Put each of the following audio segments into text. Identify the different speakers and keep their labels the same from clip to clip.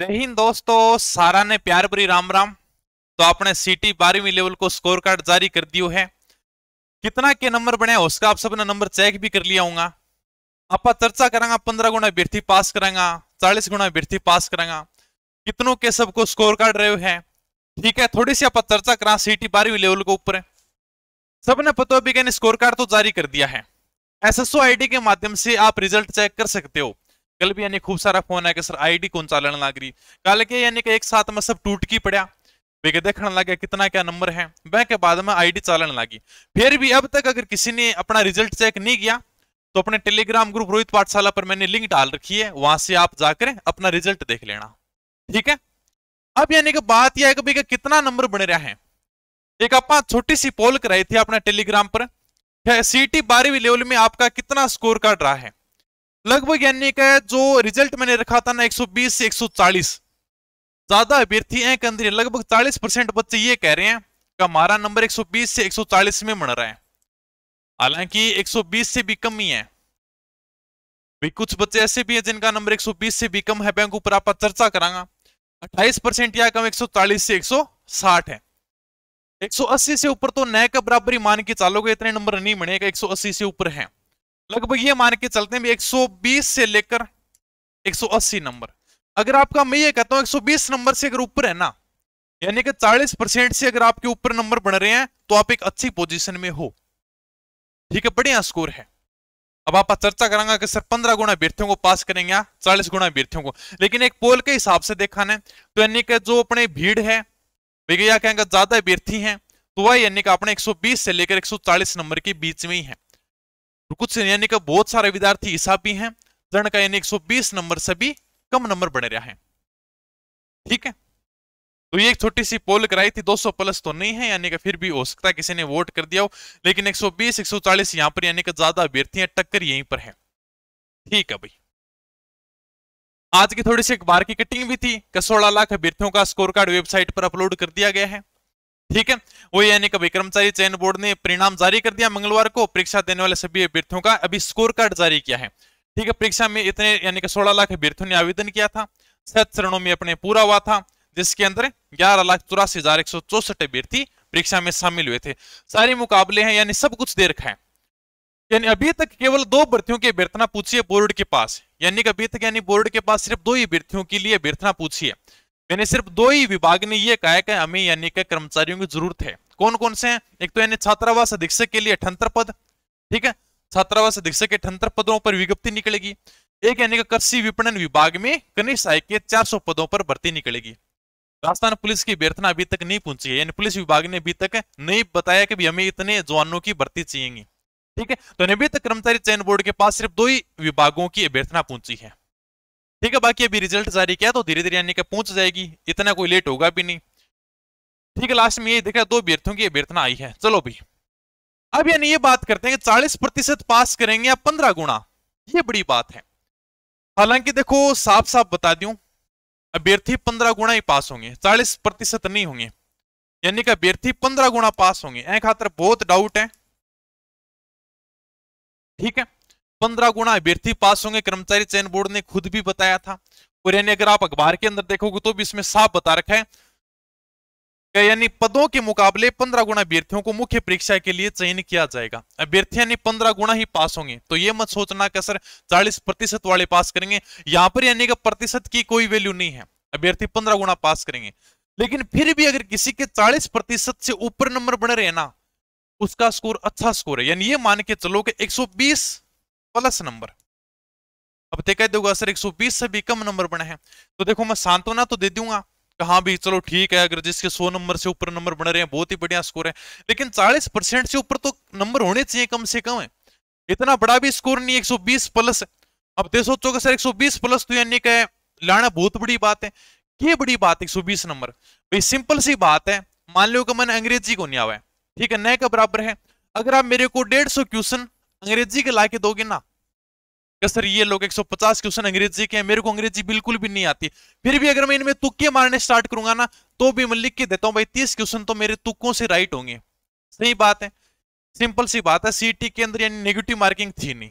Speaker 1: जय हिंद दोस्तों सारा ने प्यार भरी राम राम तो आपने सीटी बारहवीं लेवल को स्कोर कार्ड जारी कर दियो है कितना के नंबर बने उसका आप सबने नंबर चेक भी कर लिया होगा आप चर्चा करेंगे पंद्रह गुणा बिर्थी पास करेंगे चालीस गुणा बिर्थी पास करेंगे कितनों के सबको स्कोर कार्ड रहे हैं ठीक है थोड़ी सी आप चर्चा करा सीटी बारहवीं लेवल के ऊपर सबने भी कहने स्कोर कार्ड तो जारी कर दिया है एसएसओ आईडी के माध्यम से आप रिजल्ट चेक कर सकते हो कल भी यानी खूब सारा फोन आया कि सर आई डी कौन चालन लग रही कल के यानी कि एक साथ में सब टूट की पड़ा वे देखने लगे कितना क्या नंबर है वह के बाद में आई डी चालन लगी फिर भी अब तक अगर किसी ने अपना रिजल्ट चेक नहीं किया तो अपने टेलीग्राम ग्रुप रोहित पाठशाला पर मैंने लिंक डाल रखी है वहां से आप जाकर अपना रिजल्ट देख लेना ठीक है अब यानी कि बात यह है कि भाई कितना नंबर बन रहा है एक आप छोटी सी पोल कराई थी अपने टेलीग्राम पर सीटी बारहवीं लेवल में आपका कितना स्कोर कार्ड रहा है लगभग यानी का जो रिजल्ट मैंने रखा था ना 120 से 140 ज्यादा अभ्यर्थी हैं केंद्रीय लगभग 40 परसेंट बच्चे ये कह रहे हैं कि हमारा नंबर 120 से 140 में मर रहा है हालांकि 120 से भी कम ही है भी कुछ बच्चे ऐसे भी हैं जिनका नंबर 120 से भी कम है बैंक ऊपर आप चर्चा करांगा अट्ठाईस परसेंट या कम एक से एक है 180 से ऊपर तो नए का बराबरी मान के चालोगे इतने नंबर नहीं बनेगा 180 से ऊपर है लगभग ये मान के चलते हैं 120 से लेकर 180 नंबर अगर आपका मैं ये कहता हूँ 120 नंबर से अगर ऊपर है ना यानी कि 40 परसेंट से अगर आपके ऊपर नंबर बढ़ रहे हैं तो आप एक अच्छी पोजीशन में हो ठीक है बढ़िया स्कोर है अब आप चर्चा करेंगे कि सर पंद्रह गुणा अभ्यर्थियों को पास करेंगे या चालीस गुणा अभ्यर्थियों को लेकिन एक पोल के हिसाब से देखा ने तो यानी कि जो अपने भीड़ है भैया कहेंगे ज्यादा अभ्यर्थी है तो वह यानी कि अपने 120 से लेकर 140 नंबर के बीच में ही है रुकुत सेन यानी कि बहुत सारे विद्यार्थी ईसा भी हैं जन का यानी 120 नंबर से भी कम नंबर बने रहा है ठीक है तो ये एक छोटी सी पोल कराई थी 200 प्लस तो नहीं है यानी कि फिर भी हो सकता है किसी ने वोट कर दिया हो लेकिन 120 140 यहां पर यानी कि ज्यादा अभ्यर्थियां टक्कर यहीं पर है ठीक है भाई आज की थोड़ी सी अखबार की कटिंग भी थी सोलह लाख अभ्यर्थियों का स्कोर कार्ड वेबसाइट पर अपलोड कर दिया गया है ठीक है वो यानी कि विक्रमचारी चयन बोर्ड ने परिणाम जारी कर दिया मंगलवार को परीक्षा देने वाले सभी अभ्यर्थियों का अभी स्कोर कार्ड जारी किया है ठीक है परीक्षा में इतने यानी कि सोलह लाख अभ्यर्थियों ने आवेदन किया था सात चरणों में अपने पूरा हुआ था जिसके अंदर ग्यारह लाख चौरासी हजार एक सौ चौसठ अभ्यर्थी परीक्षा में शामिल हुए थे सारे मुकाबले हैं यानी सब कुछ दे रखा है यानी अभी तक केवल दो अभ्यर्थियों की अभ्यर्थना पूछी है बोर्ड के पास यानी कि अभी तक यानी बोर्ड के पास सिर्फ दो ही अभ्यर्थियों के लिए अभ्यर्थना पूछी है मैंने सिर्फ दो ही विभाग ने यह कहा कि हमें यानी कि कर्मचारियों की जरूरत है कौन कौन से हैं एक तो यानी छात्रावास अधीक्षक के लिए अठहत्तर पद ठीक है छात्रावास अधीक्षक के अठहत्तर पदों पर विज्ञप्ति निकलेगी एक यानी कि कृषि विपणन विभाग में कनिष्ठ आय के सौ पदों पर भर्ती निकलेगी राजस्थान पुलिस की व्यर्थना अभी तक नहीं पहुंची है यानी पुलिस विभाग ने अभी तक नहीं बताया कि हमें इतने जवानों की भर्ती चाहिए ठीक है तो अभी तक कर्मचारी चयन बोर्ड के पास सिर्फ दो ही विभागों की अभ्यर्थना पहुंची है ठीक है बाकी अभी रिजल्ट जारी किया तो धीरे धीरे यानी कि पहुंच जाएगी इतना कोई लेट होगा भी नहीं ठीक है लास्ट में ये देखा दो अभ्यर्थियों की अभ्यर्थना आई है चलो भी अब यानी ये बात करते हैं कि चालीस प्रतिशत पास करेंगे या पंद्रह गुणा ये बड़ी बात है हालांकि देखो साफ साफ बता दू अभ्यर्थी पंद्रह गुणा ही पास होंगे चालीस प्रतिशत नहीं होंगे यानी कि अभ्यर्थी पंद्रह गुणा पास होंगे ऐ खातर बहुत डाउट है ठीक है पंद्रह गुना अभ्यर्थी पास होंगे कर्मचारी चयन बोर्ड ने खुद भी बताया था और यानी अगर आप अखबार के अंदर देखोगे तो भी इसमें साफ बता रखा है यानी पदों के मुकाबले पंद्रह गुना अभ्यर्थियों को मुख्य परीक्षा के लिए चयन किया जाएगा अभ्यर्थी यानी पंद्रह गुना ही पास होंगे तो ये मत सोचना कि सर चालीस प्रतिशत वाले पास करेंगे यहां पर यानी कि प्रतिशत की कोई वैल्यू नहीं है अभ्यर्थी पंद्रह गुना पास करेंगे लेकिन फिर भी अगर किसी के चालीस प्रतिशत से ऊपर नंबर बने रहे ना उसका स्कोर अच्छा स्कोर है यानी ये मान के चलो कि एक प्लस नंबर अब देखा दोगा सर 120 से भी कम नंबर बने हैं तो देखो मैं सांत्वना तो दे दूंगा हाँ भी चलो ठीक है अगर जिसके 100 नंबर से ऊपर नंबर बन रहे हैं बहुत ही बढ़िया स्कोर है लेकिन 40 परसेंट से ऊपर तो नंबर होने चाहिए कम से कम है इतना बड़ा भी स्कोर नहीं 120 प्लस अब दे सोचोगे सर 120 प्लस तो यानी क्या लाना बहुत बड़ी बात है ये बड़ी बात है 120 नंबर भाई सिंपल सी बात है मान लो कि मैंने अंग्रेजी को नहीं आवा है ठीक है नए का बराबर है अगर आप मेरे को डेढ़ सौ क्वेश्चन अंग्रेजी के ला दोगे ना कि सर ये लोग 150 क्वेश्चन अंग्रेजी के हैं मेरे को अंग्रेजी बिल्कुल भी नहीं आती फिर भी अगर मैं इनमें तुक्के मारने स्टार्ट करूंगा ना तो भी मैं लिख के देता हूँ भाई तीस क्वेश्चन तो मेरे तुक्कों से राइट होंगे सही बात है सिंपल सी बात है सीटी के अंदर यानी नेगेटिव मार्किंग थी नहीं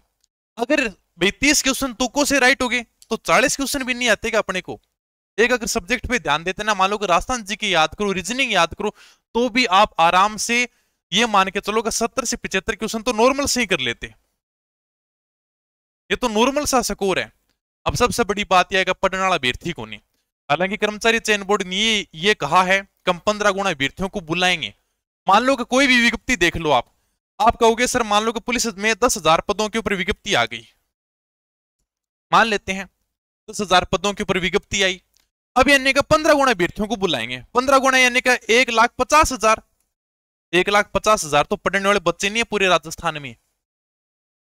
Speaker 1: अगर भाई तीस क्वेश्चन तुक्कों से राइट हो गए तो चालीस क्वेश्चन भी नहीं आते क्या अपने को एक अगर सब्जेक्ट पे ध्यान देते ना मान लो कि राजस्थान जी की याद करो रीजनिंग याद करो तो भी आप आराम से ये मान के चलो कि सत्तर से पिछहत्तर क्वेश्चन तो नॉर्मल से ही कर लेते ये तो नॉर्मल सा स्कोर है अब सबसे बड़ी बात यह है पढ़ने वाला अभ्यर्थी को नहीं हालांकि कर्मचारी चयन बोर्ड ने ये, कहा है कम पंद्रह गुणा अभ्यर्थियों को बुलाएंगे मान लो कि कोई भी विज्ञप्ति देख लो आप आप कहोगे सर मान लो कि पुलिस में दस हजार पदों के ऊपर विज्ञप्ति आ गई मान लेते हैं दस हजार पदों के ऊपर विज्ञप्ति आई अब यानी का पंद्रह गुणा अभ्यर्थियों को बुलाएंगे पंद्रह गुणा यानी का एक लाख पचास हजार एक लाख पचास हजार तो पढ़ने वाले बच्चे नहीं है पूरे राजस्थान में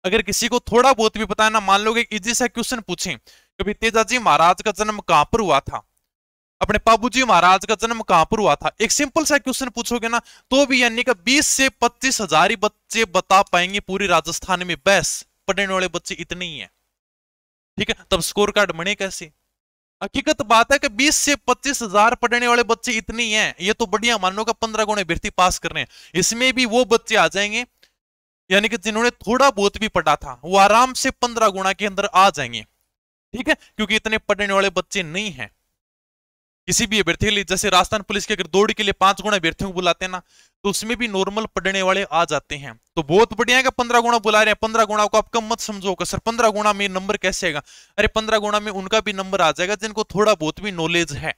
Speaker 1: अगर किसी को थोड़ा बहुत भी पता है ना मान लो इजी सा क्वेश्चन पूछे कभी तेजा जी महाराज का जन्म कहां पर हुआ था अपने बाबू जी महाराज का जन्म कहां पर हुआ था एक सिंपल सा क्वेश्चन पूछोगे ना तो भी यानी का बीस से पच्चीस हजार ही बच्चे बता पाएंगे पूरे राजस्थान में बस पढ़ने वाले बच्चे इतने ही है ठीक है तब स्कोर कार्ड बने कैसे हकीकत बात है कि 20 से पच्चीस हजार पढ़ने वाले बच्चे इतने हैं ये तो बढ़िया मानो का पंद्रह गुणे भर्ती पास कर रहे हैं इसमें भी वो बच्चे आ जाएंगे यानी कि जिन्होंने थोड़ा बहुत भी पढ़ा था वो आराम से पंद्रह गुणा के अंदर आ जाएंगे ठीक है क्योंकि इतने पढ़ने वाले बच्चे नहीं है किसी भी अभ्यर्थी के लिए जैसे राजस्थान पुलिस के अगर दौड़ के लिए पांच गुणा अभ्यर्थियों को बुलाते हैं ना तो उसमें भी नॉर्मल पढ़ने वाले आ जाते हैं तो बहुत बढ़िया है पंद्रह गुणा बुला रहे हैं पंद्रह गुणा को आप कम मत समझो सर पंद्रह गुणा में नंबर कैसे आएगा अरे पंद्रह गुणा में उनका भी नंबर आ जाएगा जिनको थोड़ा बहुत भी नॉलेज है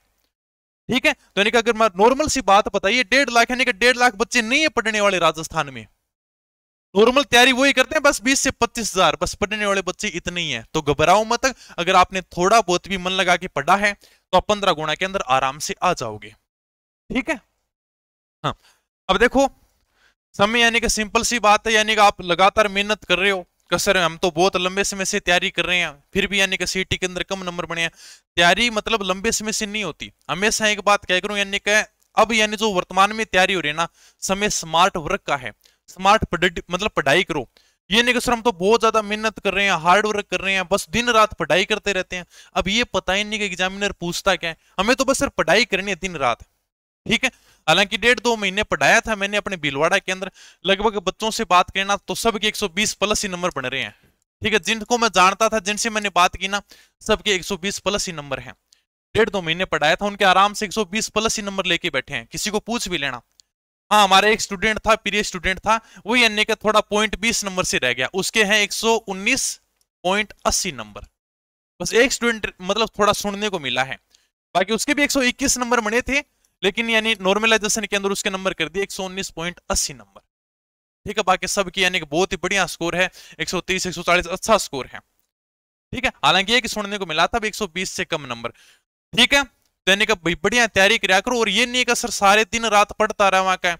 Speaker 1: ठीक है तो यानी कि अगर मैं नॉर्मल सी बात बताइए डेढ़ लाख यानी कि डेढ़ लाख बच्चे नहीं है पढ़ने वाले राजस्थान में नॉर्मल तैयारी वही करते हैं बस 20 से पच्चीस हजार बस पढ़ने वाले बच्चे इतने ही है तो घबराओ मत अगर आपने थोड़ा बहुत भी मन लगा के पढ़ा है तो आप पंद्रह गुणा के अंदर आराम से आ जाओगे ठीक है हाँ अब देखो समय यानी कि सिंपल सी बात है यानी कि आप लगातार मेहनत कर रहे हो कसर हम तो बहुत लंबे समय से तैयारी कर रहे हैं फिर भी यानी कि सीटी के अंदर कम नंबर बने हैं तैयारी मतलब लंबे समय से नहीं होती हमेशा एक बात कह करूँ यानी कि अब यानी जो वर्तमान में तैयारी हो रही है ना समय स्मार्ट वर्क का है स्मार्ट मतलब पढ़ाई करो ये नहीं कि सर हम तो बहुत ज्यादा मेहनत कर रहे हैं हार्ड वर्क कर रहे हैं बस दिन रात पढ़ाई करते रहते हैं अब ये पता ही नहीं कि एग्जामिनर पूछता क्या है हमें तो बस सर पढ़ाई करनी है दिन रात ठीक है हालांकि डेढ़ दो महीने पढ़ाया था मैंने अपने भीलवाड़ा के अंदर लगभग बच्चों से बात करना तो सबके एक प्लस ही नंबर बन रहे हैं ठीक है जिनको मैं जानता था जिनसे मैंने बात की ना सबके एक प्लस ही नंबर है डेढ़ दो महीने पढ़ाया था उनके आराम से एक प्लस ही नंबर लेके बैठे हैं किसी को पूछ भी लेना हाँ हमारा एक स्टूडेंट था प्रिय स्टूडेंट था वो यानी का थोड़ा पॉइंट बीस नंबर से रह गया उसके हैं एक सौ उन्नीस पॉइंट अस्सी नंबर बस एक स्टूडेंट मतलब थोड़ा सुनने को मिला है बाकी उसके भी 121 नंबर बने थे लेकिन यानी नॉर्मलाइजेशन के अंदर उसके नंबर कर दिए अस्सी नंबर ठीक है बाकी सबकी यानी बहुत ही बढ़िया स्कोर है 130 140 अच्छा स्कोर है ठीक है हालांकि एक सुनने को मिला था 120 से कम नंबर ठीक है तो यानी भाई बढ़िया तैयारी कराया करो और ये नहीं कि सर सारे दिन रात पढ़ता रहा वहाँ का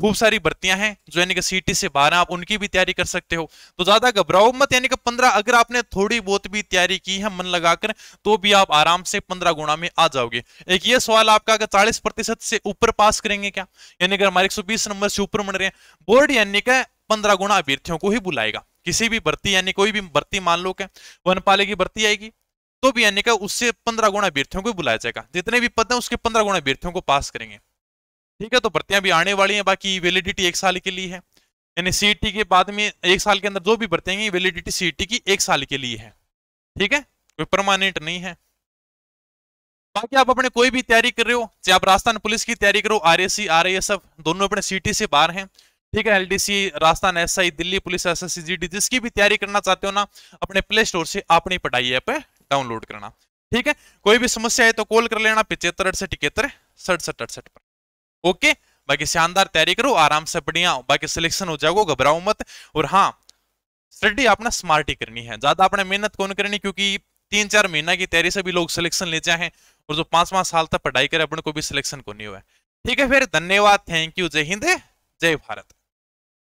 Speaker 1: खूब सारी भर्तियां हैं जो यानी कि सीटी से बाहर आप उनकी भी तैयारी कर सकते हो तो ज्यादा घबराओ मत यानी कि पंद्रह अगर आपने थोड़ी बहुत भी तैयारी की है मन लगाकर तो भी आप आराम से पंद्रह गुणा में आ जाओगे एक ये सवाल आपका अगर चालीस प्रतिशत से ऊपर पास करेंगे क्या यानी कि हमारे एक नंबर से ऊपर मन रहे हैं बोर्ड यानी कि पंद्रह गुणा अभ्यर्थियों को ही बुलाएगा किसी भी भर्ती यानी कोई भी भर्ती मान लो क्या पाले की भर्ती आएगी तो भी यानी का उससे पंद्रह गुणा अभ्यर्थियों को बुलाया जाएगा जितने भी पद हैं उसके पंद्रह गुणा अभ्यर्थियों को पास करेंगे ठीक है तो भर्तियां भी आने वाली हैं बाकी वैलिडिटी एक साल के लिए है यानी सीईटी e के बाद में एक साल के अंदर जो भी भर्तियां वैलिडिटी सीईटी e की एक साल के लिए है ठीक है कोई परमानेंट नहीं है बाकी आप अपने कोई भी तैयारी कर रहे हो चाहे आप राजस्थान पुलिस की तैयारी करो आर एस दोनों अपने सीटी e से बाहर हैं ठीक है LDC Rajasthan SI Delhi police SSC GD जिसकी भी तैयारी करना चाहते हो ना अपने प्ले स्टोर से अपनी पढ़ाई ऐप डाउनलोड करना ठीक है कोई भी समस्या है तो कॉल कर लेना पिछहत्तर अड़सठ इकहत्तर सड़सठ अड़सठ पर ओके बाकी शानदार तैयारी करो आराम से बढ़िया बाकी सिलेक्शन हो जाओ घबराओ मत और हाँ स्टडी अपना स्मार्ट ही करनी है ज्यादा अपने मेहनत कौन करनी क्योंकि तीन चार महीना की तैयारी से भी लोग सिलेक्शन ले जाए और जो पांच पांच साल तक पढ़ाई करे अपन को भी सिलेक्शन को नहीं हुआ ठीक है फिर धन्यवाद थैंक यू जय हिंद जय भारत